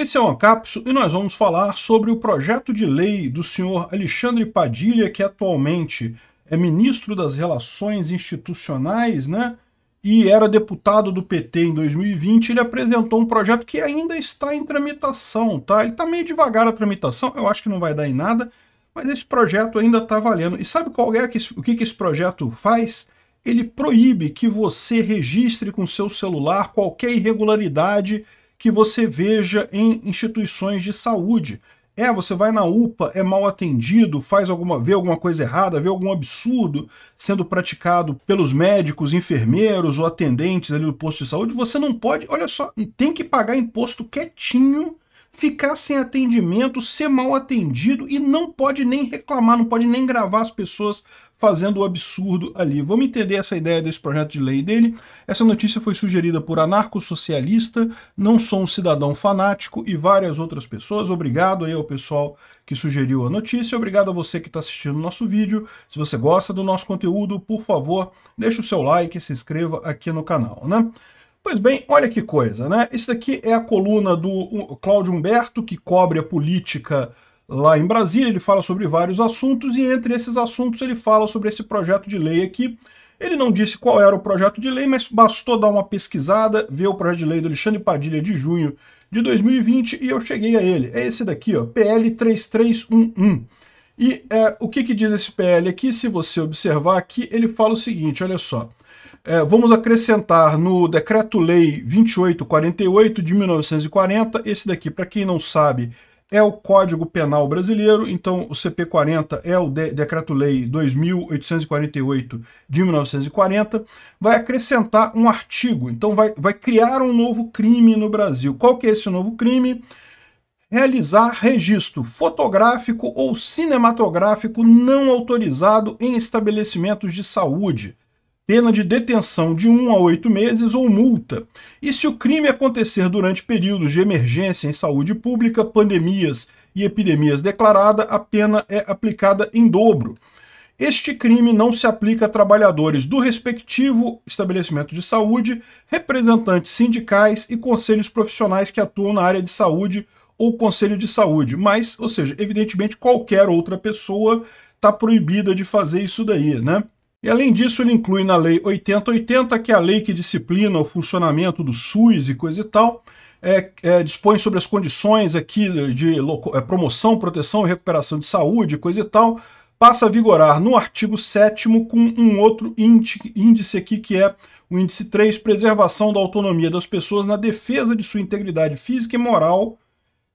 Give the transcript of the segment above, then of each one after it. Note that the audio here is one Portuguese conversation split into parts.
Esse é o Ancapso e nós vamos falar sobre o projeto de lei do senhor Alexandre Padilha, que atualmente é ministro das Relações Institucionais, né? E era deputado do PT em 2020. Ele apresentou um projeto que ainda está em tramitação, tá? Ele está meio devagar a tramitação, eu acho que não vai dar em nada, mas esse projeto ainda está valendo. E sabe qual é que, o que, que esse projeto faz? Ele proíbe que você registre com seu celular qualquer irregularidade que você veja em instituições de saúde. É, você vai na UPA, é mal atendido, faz alguma, vê alguma coisa errada, vê algum absurdo sendo praticado pelos médicos, enfermeiros ou atendentes ali do posto de saúde, você não pode, olha só, tem que pagar imposto quietinho ficar sem atendimento, ser mal atendido e não pode nem reclamar, não pode nem gravar as pessoas fazendo o absurdo ali. Vamos entender essa ideia desse projeto de lei dele. Essa notícia foi sugerida por anarco-socialista, não sou um cidadão fanático e várias outras pessoas. Obrigado aí ao pessoal que sugeriu a notícia. Obrigado a você que está assistindo o nosso vídeo. Se você gosta do nosso conteúdo, por favor, deixe o seu like e se inscreva aqui no canal, né? Pois bem, olha que coisa, né? Isso daqui é a coluna do Cláudio Humberto, que cobre a política lá em Brasília. Ele fala sobre vários assuntos e entre esses assuntos ele fala sobre esse projeto de lei aqui. Ele não disse qual era o projeto de lei, mas bastou dar uma pesquisada, ver o projeto de lei do Alexandre Padilha de junho de 2020 e eu cheguei a ele. É esse daqui, ó, PL 3311. E é, o que, que diz esse PL aqui? Se você observar aqui, ele fala o seguinte, olha só. É, vamos acrescentar no Decreto-Lei 2848 de 1940, esse daqui, para quem não sabe, é o Código Penal Brasileiro, então o CP40 é o de Decreto-Lei 2848 de 1940, vai acrescentar um artigo, então vai, vai criar um novo crime no Brasil. Qual que é esse novo crime? Realizar registro fotográfico ou cinematográfico não autorizado em estabelecimentos de saúde pena de detenção de 1 a 8 meses ou multa. E se o crime acontecer durante períodos de emergência em saúde pública, pandemias e epidemias declarada, a pena é aplicada em dobro. Este crime não se aplica a trabalhadores do respectivo estabelecimento de saúde, representantes sindicais e conselhos profissionais que atuam na área de saúde ou conselho de saúde, mas, ou seja, evidentemente qualquer outra pessoa está proibida de fazer isso daí, né? E, além disso, ele inclui na Lei 8080, que é a lei que disciplina o funcionamento do SUS e coisa e tal, é, é, dispõe sobre as condições aqui de é, promoção, proteção e recuperação de saúde, coisa e tal, passa a vigorar no artigo 7 com um outro índice aqui, que é o índice 3, preservação da autonomia das pessoas na defesa de sua integridade física e moral,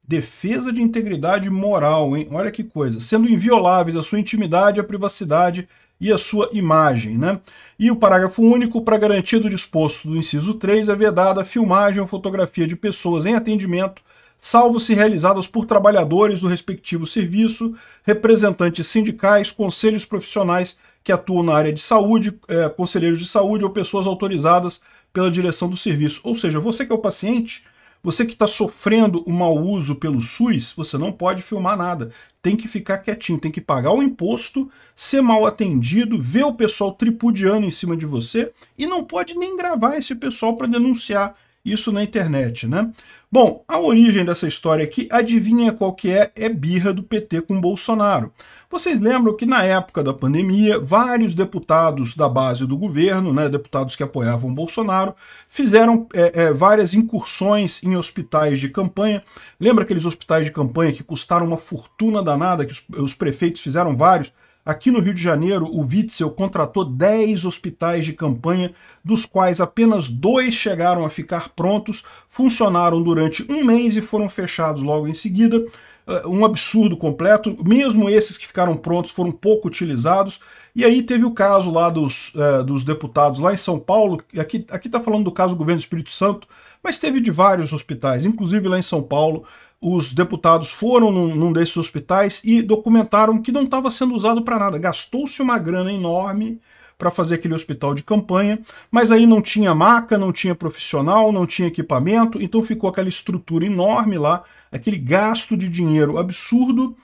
defesa de integridade moral, hein? Olha que coisa. Sendo invioláveis a sua intimidade, a privacidade, e a sua imagem. Né? E o parágrafo único, para garantir do disposto do inciso 3, é vedada a filmagem ou fotografia de pessoas em atendimento, salvo se realizadas por trabalhadores do respectivo serviço, representantes sindicais, conselhos profissionais que atuam na área de saúde, é, conselheiros de saúde ou pessoas autorizadas pela direção do serviço. Ou seja, você que é o paciente você que está sofrendo o mau uso pelo SUS, você não pode filmar nada. Tem que ficar quietinho, tem que pagar o imposto, ser mal atendido, ver o pessoal tripudiando em cima de você e não pode nem gravar esse pessoal para denunciar isso na internet, né? Bom, a origem dessa história aqui, adivinha qual que é? É birra do PT com Bolsonaro. Vocês lembram que na época da pandemia, vários deputados da base do governo, né, deputados que apoiavam Bolsonaro, fizeram é, é, várias incursões em hospitais de campanha. Lembra aqueles hospitais de campanha que custaram uma fortuna danada, que os, os prefeitos fizeram vários? Aqui no Rio de Janeiro, o Witzel contratou 10 hospitais de campanha, dos quais apenas dois chegaram a ficar prontos, funcionaram durante um mês e foram fechados logo em seguida. Eh, um absurdo completo, mesmo esses que ficaram prontos foram pouco utilizados. E aí teve o caso lá dos, eh, dos deputados lá em São Paulo, aqui está falando do caso do governo do Espírito Santo, mas teve de vários hospitais, inclusive lá em São Paulo, os deputados foram num, num desses hospitais e documentaram que não estava sendo usado para nada. Gastou-se uma grana enorme para fazer aquele hospital de campanha, mas aí não tinha maca, não tinha profissional, não tinha equipamento, então ficou aquela estrutura enorme lá, aquele gasto de dinheiro absurdo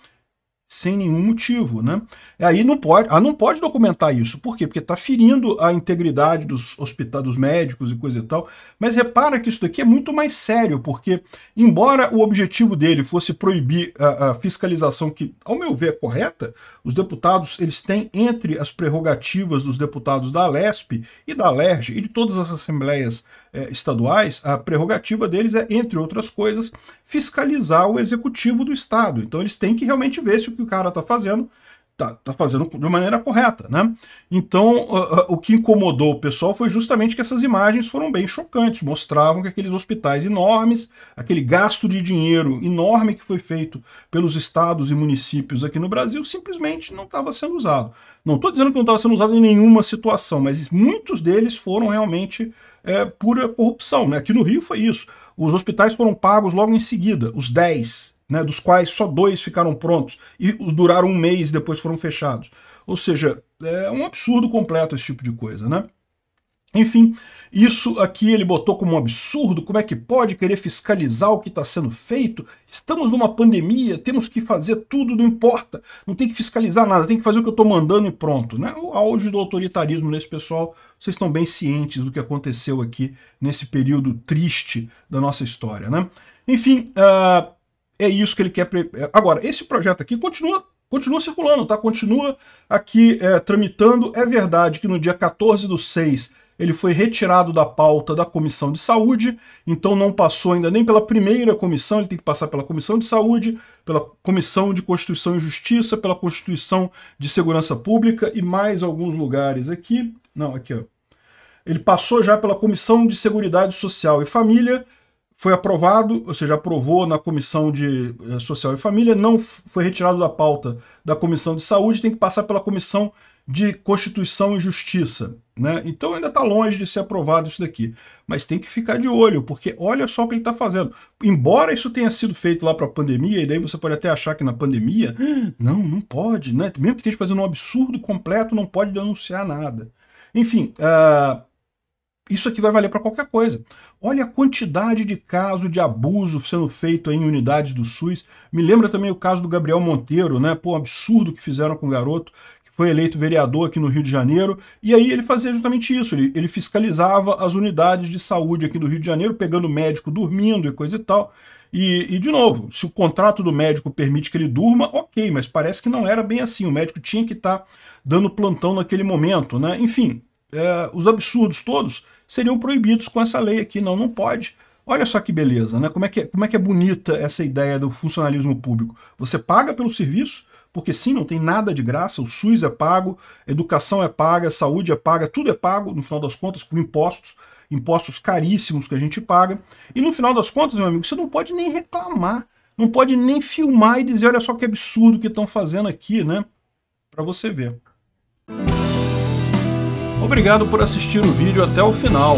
sem nenhum motivo, né? E aí não pode, ah, não pode documentar isso. Por quê? Porque está ferindo a integridade dos hospitais, dos médicos e coisa e tal. Mas repara que isso daqui é muito mais sério, porque embora o objetivo dele fosse proibir a, a fiscalização que, ao meu ver, é correta, os deputados eles têm entre as prerrogativas dos deputados da Lesp e da LERJ e de todas as assembleias eh, estaduais, a prerrogativa deles é, entre outras coisas, fiscalizar o executivo do Estado. Então eles têm que realmente ver se o que o cara está fazendo está tá, fazendo de maneira correta, né? Então, uh, uh, o que incomodou o pessoal foi justamente que essas imagens foram bem chocantes, mostravam que aqueles hospitais enormes, aquele gasto de dinheiro enorme que foi feito pelos estados e municípios aqui no Brasil, simplesmente não estava sendo usado. Não estou dizendo que não estava sendo usado em nenhuma situação, mas muitos deles foram realmente é, pura corrupção. É, né? Aqui no Rio foi isso. Os hospitais foram pagos logo em seguida, os 10, né, dos quais só dois ficaram prontos e duraram um mês e depois foram fechados. Ou seja, é um absurdo completo esse tipo de coisa. Né? Enfim, isso aqui ele botou como um absurdo, como é que pode querer fiscalizar o que está sendo feito? Estamos numa pandemia, temos que fazer tudo, não importa, não tem que fiscalizar nada, tem que fazer o que eu estou mandando e pronto. Né? O auge do autoritarismo nesse pessoal, vocês estão bem cientes do que aconteceu aqui nesse período triste da nossa história. Né? Enfim, uh, é isso que ele quer... Pre... É, agora, esse projeto aqui continua continua circulando, tá? continua aqui é, tramitando. É verdade que no dia 14 do 6 ele foi retirado da pauta da Comissão de Saúde, então não passou ainda nem pela primeira comissão, ele tem que passar pela Comissão de Saúde, pela Comissão de Constituição e Justiça, pela Constituição de Segurança Pública e mais alguns lugares aqui. Não, aqui, ó. Ele passou já pela Comissão de Seguridade Social e Família, foi aprovado, ou seja, aprovou na Comissão de eh, Social e Família, não foi retirado da pauta da Comissão de Saúde, tem que passar pela Comissão de Constituição e Justiça. Né? Então ainda está longe de ser aprovado isso daqui. Mas tem que ficar de olho, porque olha só o que ele está fazendo. Embora isso tenha sido feito lá para a pandemia, e daí você pode até achar que na pandemia, não, não pode, né? mesmo que esteja fazendo um absurdo completo, não pode denunciar nada. Enfim, uh, isso aqui vai valer para qualquer coisa. Olha a quantidade de casos de abuso sendo feito em unidades do SUS. Me lembra também o caso do Gabriel Monteiro, né? Pô, um absurdo que fizeram com o garoto, foi eleito vereador aqui no Rio de Janeiro, e aí ele fazia justamente isso, ele, ele fiscalizava as unidades de saúde aqui do Rio de Janeiro, pegando médico dormindo e coisa e tal, e, e, de novo, se o contrato do médico permite que ele durma, ok, mas parece que não era bem assim. O médico tinha que estar tá dando plantão naquele momento, né? Enfim, é, os absurdos todos seriam proibidos com essa lei aqui. Não, não pode. Olha só que beleza, né? Como é que, é, como é que é bonita essa ideia do funcionalismo público. Você paga pelo serviço, porque sim, não tem nada de graça, o SUS é pago, educação é paga, saúde é paga, tudo é pago, no final das contas, com impostos, impostos caríssimos que a gente paga. E no final das contas, meu amigo, você não pode nem reclamar, não pode nem filmar e dizer, olha só que absurdo que estão fazendo aqui, né? Para você ver. Obrigado por assistir o vídeo até o final.